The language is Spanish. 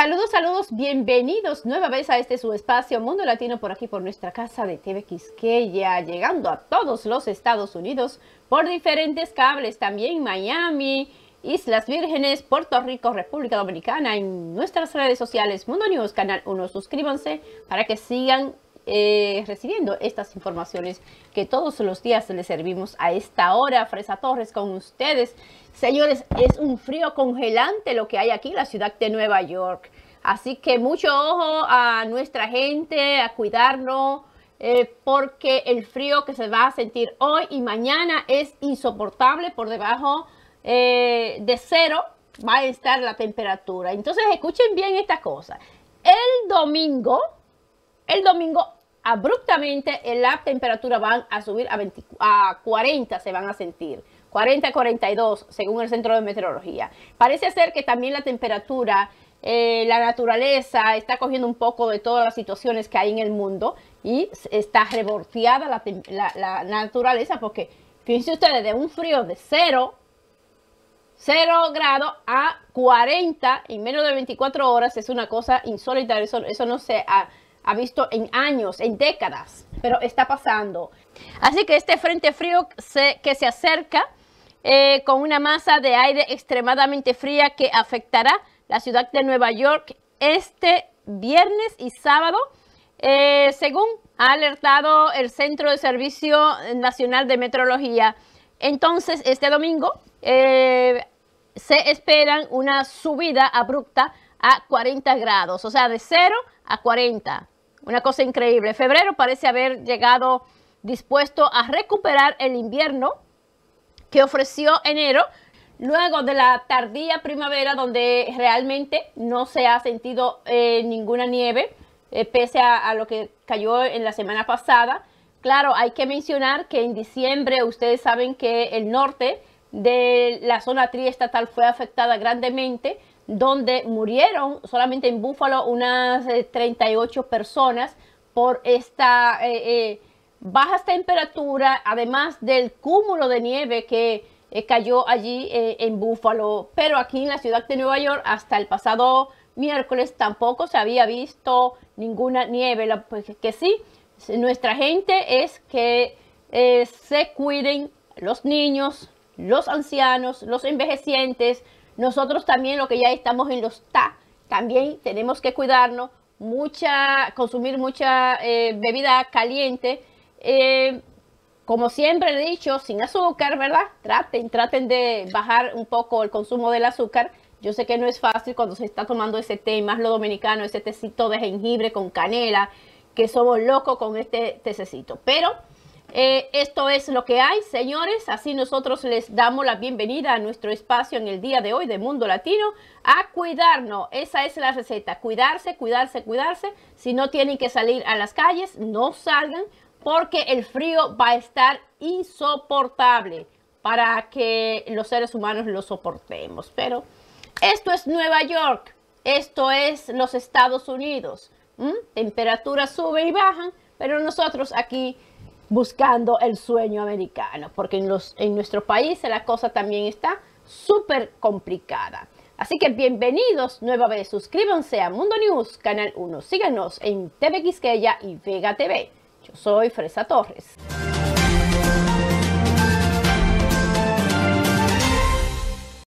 Saludos, saludos, bienvenidos nueva vez a este subespacio Mundo Latino por aquí, por nuestra casa de TV Quisqueya, llegando a todos los Estados Unidos por diferentes cables, también Miami, Islas Vírgenes, Puerto Rico, República Dominicana, en nuestras redes sociales, Mundo News, Canal 1, suscríbanse para que sigan eh, recibiendo estas informaciones que todos los días les servimos a esta hora. Fresa Torres con ustedes. Señores, es un frío congelante lo que hay aquí en la ciudad de Nueva York. Así que mucho ojo a nuestra gente, a cuidarnos, eh, porque el frío que se va a sentir hoy y mañana es insoportable por debajo eh, de cero va a estar la temperatura. Entonces escuchen bien esta cosa. El domingo el domingo abruptamente eh, la temperatura van a subir a, 40, se van a sentir. 40 a 42, según el Centro de Meteorología. Parece ser que también la temperatura, eh, la naturaleza, está cogiendo un poco de todas las situaciones que hay en el mundo y está revolteada la, naturaleza porque, fíjense ustedes, de un frío de 0, 0 grados a 40 en menos de 24 horas es una cosa insólita, eso, no se, ha ha visto en años, en décadas, pero está pasando. Así que este frente frío se, que se acerca eh, con una masa de aire extremadamente fría que afectará la ciudad de Nueva York este viernes y sábado, eh, según ha alertado el Centro de Servicio Nacional de Meteorología. Entonces, este domingo eh, se esperan una subida abrupta a 40 grados, o sea, de 0 a 40. Una cosa increíble. Febrero parece haber llegado dispuesto a recuperar el invierno que ofreció enero, luego de la tardía primavera donde realmente no se ha sentido eh, ninguna nieve, eh, pese a, a, lo que cayó en la semana pasada. Claro, hay que mencionar que en diciembre ustedes saben que el norte de la zona triestatal fue afectada grandemente donde murieron solamente en Búfalo unas 38 eh, personas por esta eh, eh, baja bajas temperatura, además del cúmulo de nieve que cayó allí en Búfalo. Pero aquí en la ciudad de Nueva York, hasta el pasado miércoles, tampoco se había visto ninguna nieve. Pues, que sí, nuestra gente es que se cuiden los niños, los ancianos, los envejecientes, nosotros también, lo que ya estamos en los TA, también tenemos que cuidarnos, mucha, consumir mucha eh, bebida caliente. Eh, como siempre he dicho, sin azúcar, ¿verdad? Traten, traten de bajar un poco el consumo del azúcar. Yo sé que no es fácil cuando se está tomando ese té, más lo dominicano, ese tecito de jengibre con canela, que somos locos con este tecito, Pero eh, esto es lo que hay, señores. Así nosotros les damos la bienvenida a nuestro espacio en el día de hoy de Mundo Latino a cuidarnos. Esa es la receta. Cuidarse, cuidarse, cuidarse. Si no tienen que salir a las calles, no salgan porque el frío va a estar insoportable para que los seres humanos lo soportemos. Pero esto es Nueva York. Esto es los Estados Unidos. ¿Mm? Temperaturas suben y bajan, pero nosotros aquí buscando el sueño americano, porque en, los, en nuestro país la cosa también está súper complicada. Así que bienvenidos nueva vez, suscríbanse a Mundo News, Canal 1, síganos en TV Quisqueya y Vega TV. Yo soy Fresa Torres.